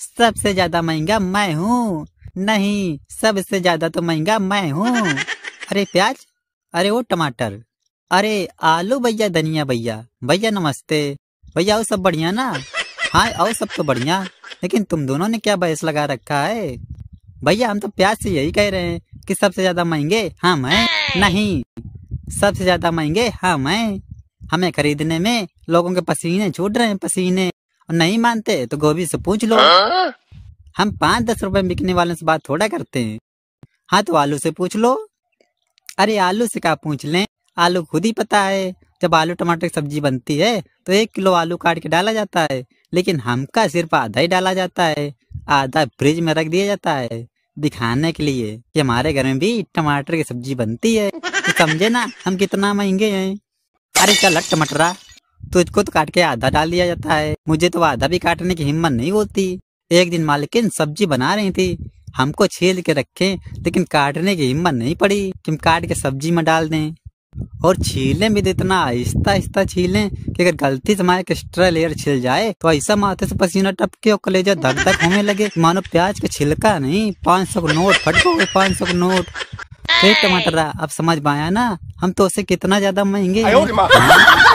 सबसे ज्यादा महंगा मैं हूँ नहीं सबसे ज्यादा तो महंगा मैं हूँ अरे प्याज अरे वो टमाटर अरे आलू भैया धनिया भैया भैया नमस्ते भैया वो सब बढ़िया ना हाँ और सब तो बढ़िया लेकिन तुम दोनों ने क्या बहस लगा रखा है भैया हम तो प्याज से यही कह रहे हैं कि सबसे ज्यादा महंगे हम हाँ मैं नहीं सबसे ज्यादा महंगे हम हाँ मैं हमें खरीदने में लोगों के पसीने छूट रहे हैं पसीने और नहीं मानते तो गोभी से पूछ लो आ? हाँ? हम पाँच दस रुपए बिकने वाले से बात थोड़ा करते हैं हाँ तो आलू से पूछ लो अरे आलू से क्या पूछ लें आलू खुद ही पता है जब आलू टमाटर की सब्जी बनती है तो एक किलो आलू काट के डाला जाता है लेकिन हमका सिर्फ आधा ही डाला जाता है आधा फ्रिज में रख दिया जाता है दिखाने के लिए कि हमारे घर में भी टमाटर की सब्जी बनती है तो समझे ना हम कितना महंगे हैं अरे चल टमाटरा तुझको तो काट के आधा डाल दिया जाता है मुझे तो आधा भी काटने की हिम्मत नहीं होती एक दिन मालकिन सब्जी बना रही थी हमको छील के रखे लेकिन काटने की हिम्मत नहीं पड़ी तुम काट के सब्जी में डाल दें और छीलें भी तो इतना आहिस्ता आहिस्ता छीलें कि अगर गलती से हमारे एक्स्ट्रा लेयर छिल जाए तो ऐसा माथे से पसीना टपके और कलेजा धक धक होने लगे मानो प्याज का छिलका नहीं पाँच सौ का नोट फट गए पाँच सौ का नोट टमाटर अब समझ पाया ना हम तो उसे कितना ज्यादा महंगे